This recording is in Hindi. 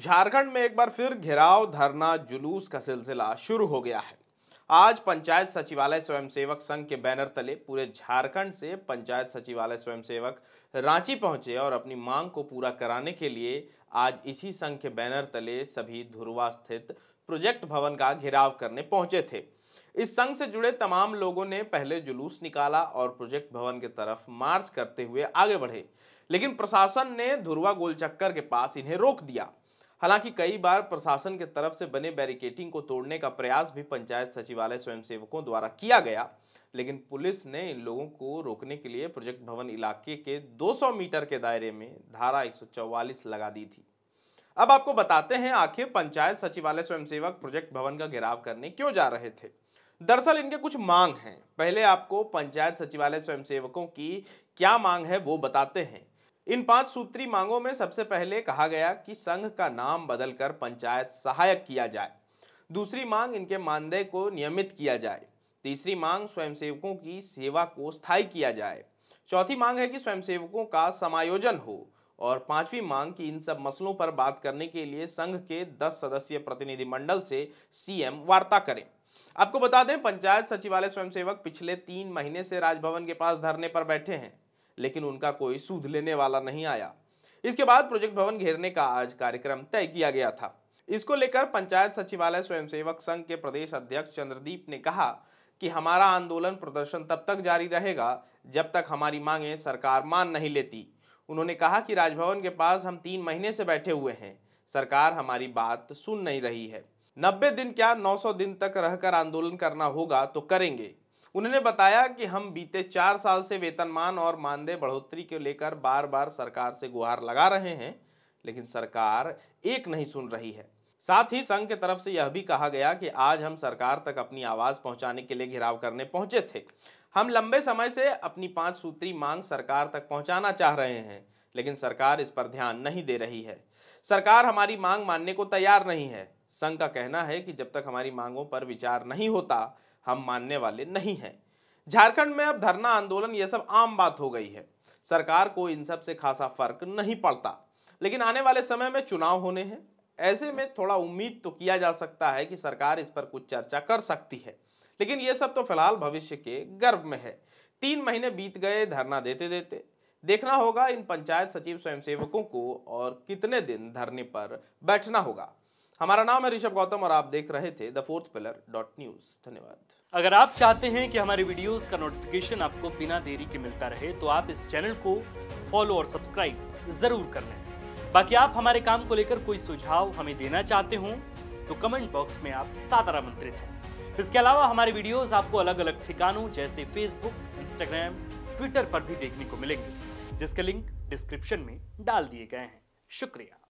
झारखंड में एक बार फिर घेराव धरना जुलूस का सिलसिला शुरू हो गया है आज पंचायत सचिवालय स्वयंसेवक संघ के बैनर तले पूरे झारखंड से पंचायत सचिवालय स्वयंसेवक रांची पहुंचे और अपनी मांग को पूरा कराने के लिए आज इसी संघ के बैनर तले सभी धुरवा स्थित प्रोजेक्ट भवन का घेराव करने पहुंचे थे इस संघ से जुड़े तमाम लोगों ने पहले जुलूस निकाला और प्रोजेक्ट भवन की तरफ मार्च करते हुए आगे बढ़े लेकिन प्रशासन ने धुरवा गोलचक्कर के पास इन्हें रोक दिया हालांकि कई बार प्रशासन के तरफ से बने बैरिकेटिंग को तोड़ने का प्रयास भी पंचायत सचिवालय स्वयंसेवकों द्वारा किया गया लेकिन पुलिस ने इन लोगों को रोकने के लिए प्रोजेक्ट भवन इलाके के 200 मीटर के दायरे में धारा 144 लगा दी थी अब आपको बताते हैं आखिर पंचायत सचिवालय स्वयंसेवक प्रोजेक्ट भवन का घेराव करने क्यों जा रहे थे दरअसल इनके कुछ मांग हैं पहले आपको पंचायत सचिवालय स्वयंसेवकों की क्या मांग है वो बताते हैं इन पांच सूत्री मांगों में सबसे पहले कहा गया कि संघ का नाम बदलकर पंचायत सहायक किया जाए दूसरी मांग इनके मानदेय को नियमित किया जाए तीसरी मांग स्वयंसेवकों की सेवा को स्थायी किया जाए चौथी मांग है कि स्वयंसेवकों का समायोजन हो और पांचवी मांग की इन सब मसलों पर बात करने के लिए संघ के दस सदस्यीय प्रतिनिधिमंडल से सीएम वार्ता करें आपको बता दें पंचायत सचिवालय स्वयंसेवक पिछले तीन महीने से राजभवन के पास धरने पर बैठे हैं लेकिन उनका कोई सूद लेने वाला नहीं आया इसके बाद प्रोजेक्ट भवन घेरने का आज कार्यक्रम तय किया गया था इसको लेकर पंचायत सचिवालय स्वयंसेवक संघ के प्रदेश अध्यक्ष चंद्रदीप ने कहा कि हमारा आंदोलन प्रदर्शन तब तक जारी रहेगा जब तक हमारी मांगे सरकार मान नहीं लेती उन्होंने कहा कि राजभवन के पास हम तीन महीने से बैठे हुए हैं सरकार हमारी बात सुन नहीं रही है नब्बे दिन क्या 900 दिन तक रहकर आंदोलन करना होगा तो करेंगे उन्होंने बताया कि हम बीते चार साल से वेतनमान और मानदेय बढ़ोतरी को लेकर बार बार सरकार से गुहार लगा रहे हैं लेकिन सरकार एक नहीं सुन रही है साथ ही संघ के तरफ से यह भी कहा गया कि आज हम सरकार तक अपनी आवाज़ पहुंचाने के लिए घेराव करने पहुंचे थे हम लंबे समय से अपनी पांच सूत्री मांग सरकार तक पहुंचाना चाह रहे हैं लेकिन सरकार इस पर ध्यान नहीं दे रही है सरकार हमारी मांग मानने को तैयार नहीं है संघ का कहना है कि जब तक हमारी मांगों पर विचार नहीं होता हम मानने वाले नहीं हैं झारखंड में अब धरना आंदोलन ये सब आम बात हो गई है सरकार को इन सब से खासा फर्क नहीं पड़ता लेकिन आने वाले समय में चुनाव होने हैं ऐसे में थोड़ा उम्मीद तो किया जा सकता है कि सरकार इस पर कुछ चर्चा कर सकती है लेकिन ये सब तो फिलहाल भविष्य के गर्भ में है तीन महीने बीत गए धरना देते देते देखना होगा इन पंचायत सचिव स्वयंसेवकों को और कितने दिन धरने पर बैठना होगा हमारा नाम है ऋषभ गौतम और आप देख रहे थे the fourth pillar dot news धन्यवाद अगर आप चाहते हैं कि हमारे वीडियोस का नोटिफिकेशन आपको बिना देरी के मिलता रहे तो आप इस चैनल को फॉलो और सब्सक्राइब जरूर कर लें बाकी आप हमारे काम को लेकर कोई सुझाव हमें देना चाहते हो तो कमेंट बॉक्स में आप सादर आमंत्रित हैं इसके अलावा हमारे वीडियोस आपको अलग अलग ठिकानों जैसे फेसबुक इंस्टाग्राम ट्विटर पर भी देखने को मिलेंगे जिसके लिंक डिस्क्रिप्शन में डाल दिए गए हैं शुक्रिया